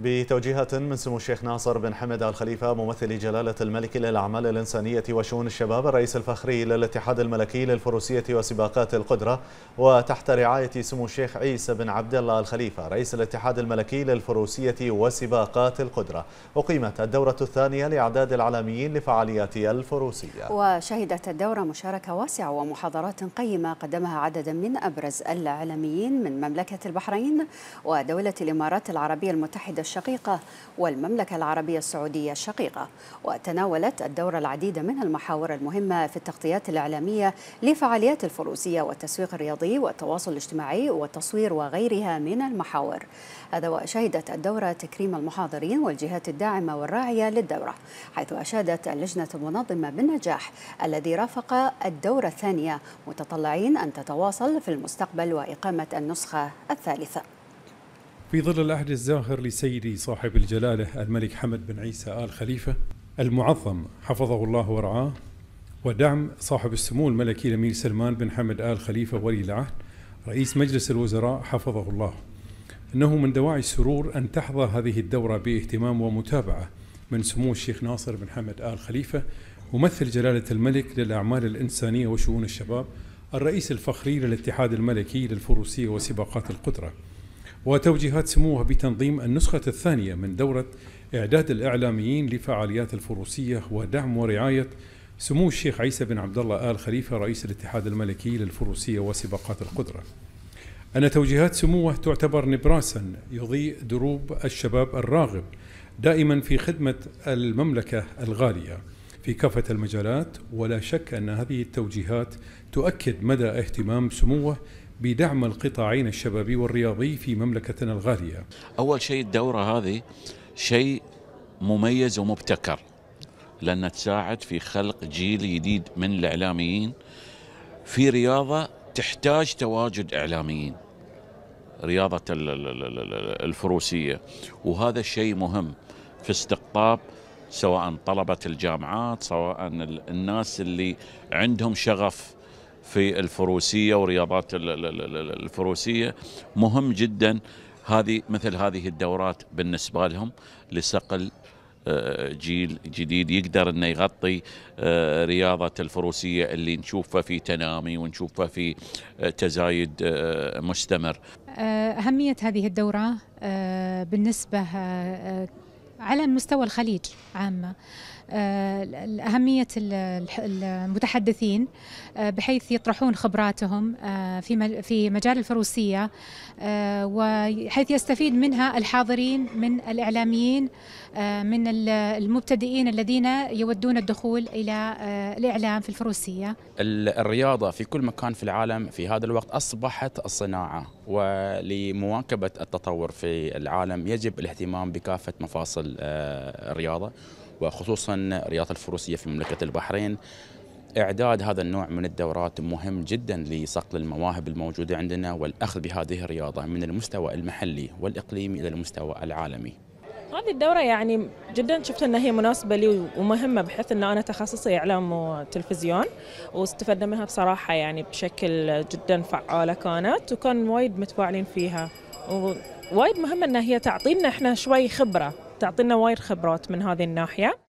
بتوجيهات من سمو الشيخ ناصر بن حمد الخليفة ممثل جلالة الملك للأعمال الإنسانية وشؤون الشباب الرئيس الفخري للاتحاد الملكي للفروسية وسباقات القدرة وتحت رعاية سمو الشيخ عيسى بن عبد الله الخليفة رئيس الاتحاد الملكي للفروسية وسباقات القدرة أقيمت الدورة الثانية لإعداد العالميين لفعاليات الفروسية وشهدت الدورة مشاركة واسعة ومحاضرات قيمة قدمها عددا من أبرز الإعلاميين من مملكة البحرين ودولة الإمارات العربية المتحدة الشقيقة والمملكة العربية السعودية الشقيقة وتناولت الدورة العديد من المحاور المهمة في التغطيات الإعلامية لفعاليات الفروسية والتسويق الرياضي والتواصل الاجتماعي والتصوير وغيرها من المحاور هذا وشهدت الدورة تكريم المحاضرين والجهات الداعمة والراعية للدورة حيث أشادت اللجنة المنظمة بالنجاح الذي رافق الدورة الثانية متطلعين أن تتواصل في المستقبل وإقامة النسخة الثالثة في ظل العهد الزاهر لسيدي صاحب الجلالة الملك حمد بن عيسى آل خليفة المعظم حفظه الله ورعاه ودعم صاحب السمو الملكي الأمير سلمان بن حمد آل خليفة ولي العهد رئيس مجلس الوزراء حفظه الله إنه من دواعي السرور أن تحظى هذه الدورة باهتمام ومتابعة من سمو الشيخ ناصر بن حمد آل خليفة ممثل جلالة الملك للأعمال الإنسانية وشؤون الشباب الرئيس الفخري للاتحاد الملكي للفروسية وسباقات القدرة وتوجيهات سموها بتنظيم النسخة الثانية من دورة إعداد الإعلاميين لفعاليات الفروسية ودعم ورعاية سمو الشيخ عيسى بن عبد الله آل خليفة رئيس الاتحاد الملكي للفروسية وسباقات القدرة أن توجيهات سموه تعتبر نبراسا يضيء دروب الشباب الراغب دائما في خدمة المملكة الغالية في كافة المجالات ولا شك أن هذه التوجيهات تؤكد مدى اهتمام سموه بدعم القطاعين الشبابي والرياضي في مملكتنا الغالية أول شيء الدورة هذه شيء مميز ومبتكر لأنها تساعد في خلق جيل جديد من الإعلاميين في رياضة تحتاج تواجد إعلاميين رياضة الفروسية وهذا الشيء مهم في استقطاب سواء طلبة الجامعات سواء الناس اللي عندهم شغف في الفروسية ورياضات الفروسية مهم جدا هذه مثل هذه الدورات بالنسبة لهم لصقل آه، جيل جديد يقدر انه يغطي آه، رياضه الفروسيه اللي نشوفها في تنامي ونشوفها في آه، تزايد مستمر. اهميه هذه الدوره بالنسبه على مستوى الخليج عامة آه، أهمية المتحدثين آه، بحيث يطرحون خبراتهم آه، في في مجال الفروسية وحيث يستفيد منها الحاضرين من الإعلاميين من المبتدئين الذين يودون الدخول إلى الإعلام في الفروسية الرياضة في كل مكان في العالم في هذا الوقت أصبحت الصناعة ولمواكبة التطور في العالم يجب الاهتمام بكافة مفاصل آه، الرياضة وخصوصا رياضة الفروسية في مملكة البحرين إعداد هذا النوع من الدورات مهم جدا لصقل المواهب الموجودة عندنا والأخذ بهذه الرياضة من المستوى المحلي والإقليمي إلى المستوى العالمي هذه الدورة يعني جدا شفت انها هي مناسبة لي ومهمة بحيث ان انا تخصصي اعلام وتلفزيون واستفدنا منها بصراحة يعني بشكل جدا فعالة كانت وكان وايد متفاعلين فيها ووايد مهمة ان هي تعطينا احنا شوي خبرة تعطينا وايد خبرات من هذه الناحية